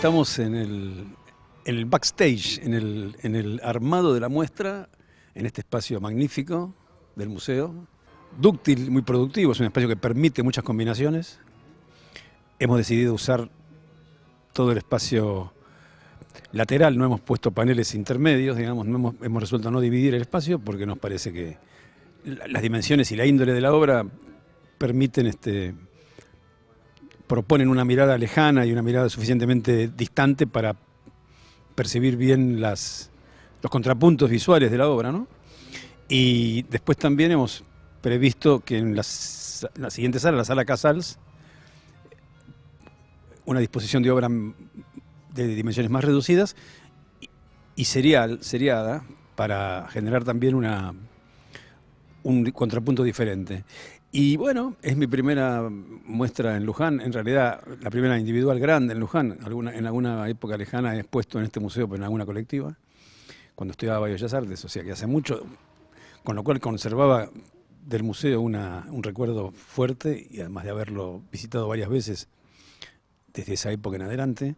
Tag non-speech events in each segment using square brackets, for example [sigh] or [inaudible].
Estamos en el, backstage, en el, armado de la muestra, en este espacio magnífico del museo. Dúctil, muy productivo, es un espacio que permite muchas combinaciones. Hemos decidido usar todo el espacio lateral, no hemos puesto paneles intermedios, digamos, hemos, hemos resuelto no dividir el espacio porque nos parece que las dimensiones y la índole de la obra permiten este, proponen una mirada lejana y una mirada suficientemente distante para percibir bien las, los contrapuntos visuales de la obra, Y después también hemos previsto que en la, siguiente sala, la sala Casals, una disposición de obra de dimensiones más reducidas y serial, seriada, para generar también una, un contrapunto diferente. Y bueno, es mi primera muestra en Luján, en realidad la primera individual grande en Luján, alguna, en alguna época lejana he expuesto en este museo, pero en alguna colectiva, cuando estudiaba Bellas Artes, o sea que hace mucho, con lo cual conservaba del museo una, un recuerdo fuerte y además de haberlo visitado varias veces desde esa época en adelante.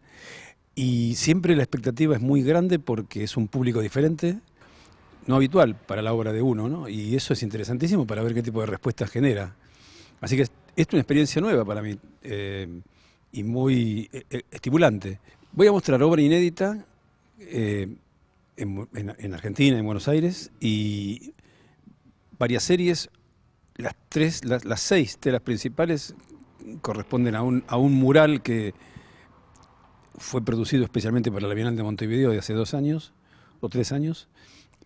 Y siempre la expectativa es muy grande porque es un público diferente, no habitual para la obra de uno, Y eso es interesantísimo para ver qué tipo de respuestas genera. Así que es, una experiencia nueva para mí eh, y muy eh, eh, estimulante. Voy a mostrar obra inédita en, Argentina, en Buenos Aires, y varias series, las tres, las, las seis telas principales corresponden a un, a un mural que fue producido especialmente para la Bienal de Montevideo de hace dos años o tres años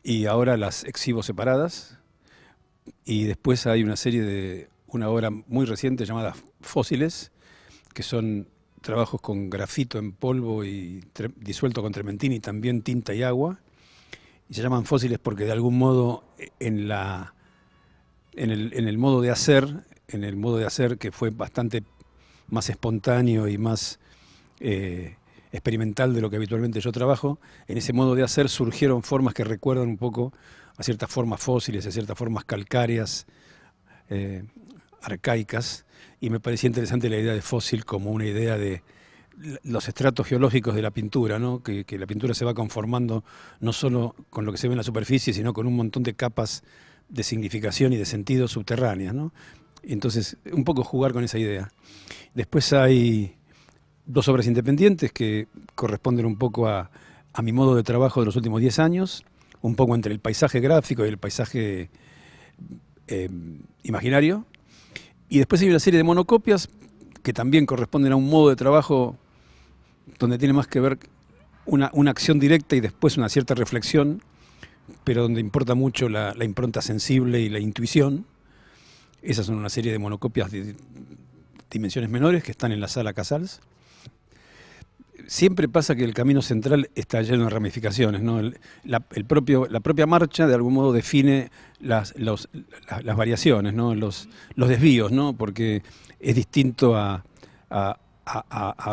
y ahora las exhibo separadas. Y después hay una serie de una obra muy reciente llamada Fósiles, que son trabajos con grafito en polvo y disuelto con trementina y también tinta y agua. Y se llaman fósiles porque de algún modo en la en el, modo de hacer, en el modo de hacer que fue bastante más espontáneo y más eh, experimental de lo que habitualmente yo trabajo, en ese modo de hacer surgieron formas que recuerdan un poco a ciertas formas fósiles, a ciertas formas calcáreas, eh, arcaicas, y me parecía interesante la idea de fósil como una idea de los estratos geológicos de la pintura, que, la pintura se va conformando no solo con lo que se ve en la superficie, sino con un montón de capas de significación y de sentido subterráneas. Entonces, un poco jugar con esa idea. Después hay dos obras independientes que corresponden un poco a, mi modo de trabajo de los últimos 10 años, un poco entre el paisaje gráfico y el paisaje eh, imaginario. Y después hay una serie de monocopias que también corresponden a un modo de trabajo donde tiene más que ver una, una acción directa y después una cierta reflexión, pero donde importa mucho la impronta sensible y la intuición. Esas son una serie de monocopias de dimensiones menores que están en la sala Casals siempre pasa que el camino central está lleno de ramificaciones, ¿no? la, propio, la propia marcha de algún modo define las, variaciones, ¿no? Los, los desvíos, ¿no? Porque es distinto a, a,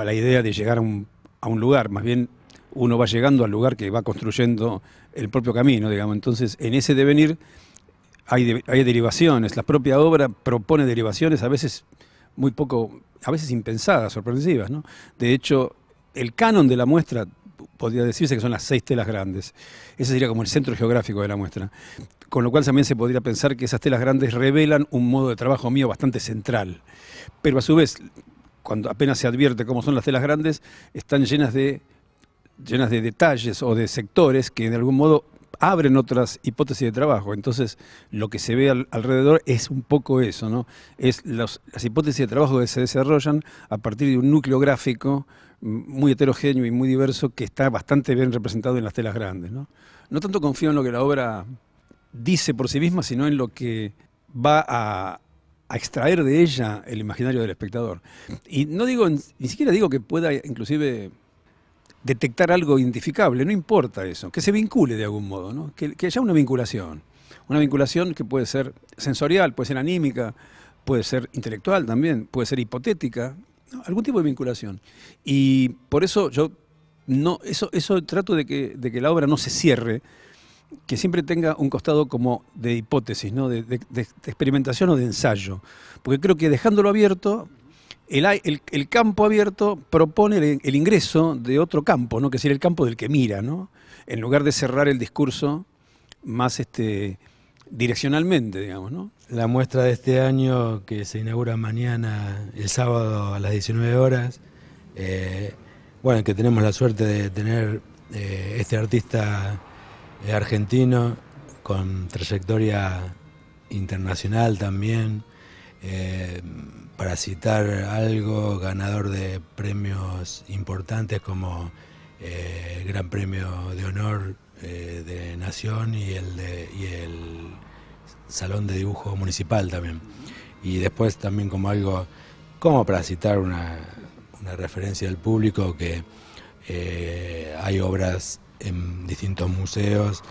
la idea de llegar un, a un lugar, más bien uno va llegando al lugar que va construyendo el propio camino, digamos. Entonces, en ese devenir hay, derivaciones, la propia obra propone derivaciones, a veces muy poco, a veces impensadas, sorpresivas, De hecho, el canon de la muestra podría decirse que son las seis telas grandes. Ese sería como el centro geográfico de la muestra. Con lo cual también se podría pensar que esas telas grandes revelan un modo de trabajo mío bastante central. Pero a su vez, cuando apenas se advierte cómo son las telas grandes, están llenas de, llenas de detalles o de sectores que de algún modo abren otras hipótesis de trabajo. Entonces, lo que se ve alrededor es un poco eso, ¿no? Es las hipótesis de trabajo que se desarrollan a partir de un núcleo gráfico mm, muy heterogéneo y muy diverso que está bastante bien representado en las telas grandes, ¿no? tanto confío en lo que la obra dice por sí misma, sino en lo que va a, a extraer de ella el imaginario del espectador. Y no digo, ni siquiera digo que pueda inclusive detectar algo identificable, no importa eso, que se vincule de algún modo, que, haya una vinculación. Una vinculación que puede ser sensorial, puede ser anímica, puede ser intelectual también, puede ser hipotética, algún tipo de vinculación. Y por eso yo no, eso, eso trato de que, la obra no se cierre, que siempre tenga un costado como de hipótesis, de, experimentación o de ensayo. Porque creo que dejándolo abierto el, campo abierto propone el, ingreso de otro campo, ¿no? que sería el campo del que mira, ¿no? en lugar de cerrar el discurso más este, direccionalmente, digamos. La muestra de este año, que se inaugura mañana, el sábado a las 19 horas, eh, bueno, que tenemos la suerte de tener eh, este artista eh, argentino con trayectoria internacional también, eh, para citar algo, ganador de premios importantes como eh, el Gran Premio de Honor eh, de Nación y el, Salón de Dibujo Municipal también. Y después también como algo, como para citar una, referencia del público, que hay obras en distintos museos,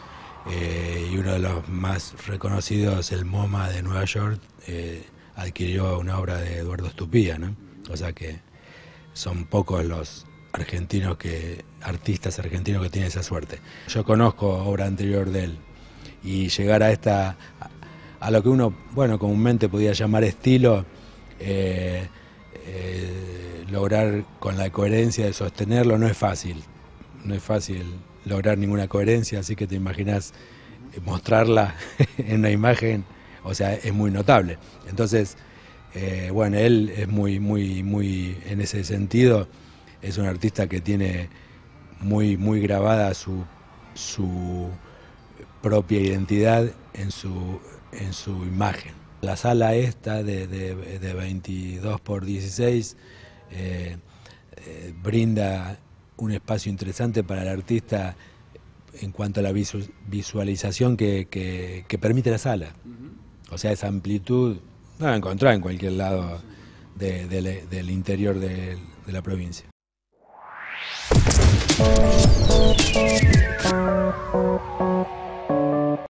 y uno de los más reconocidos, el MoMA de Nueva York, adquirió una obra de Eduardo Estupía, O sea que son pocos los argentinos que, artistas argentinos que tienen esa suerte. Yo conozco obra anterior de él y llegar a esta, a lo que uno, bueno, comúnmente podía llamar estilo, eh, eh, lograr con la coherencia de sostenerlo no es fácil, no es fácil lograr ninguna coherencia, así que te imaginas mostrarla [laughs] en una imagen o sea, es muy notable. Entonces, eh, bueno, él es muy, muy, muy, en ese sentido, es un artista que tiene muy, muy grabada su, su propia identidad en su, en su imagen. La sala esta de, 22 por 16 eh, eh, brinda un espacio interesante para el artista en cuanto a la visualización que permite la sala. O sea, esa amplitud no la encontrar en cualquier lado del interior de la provincia.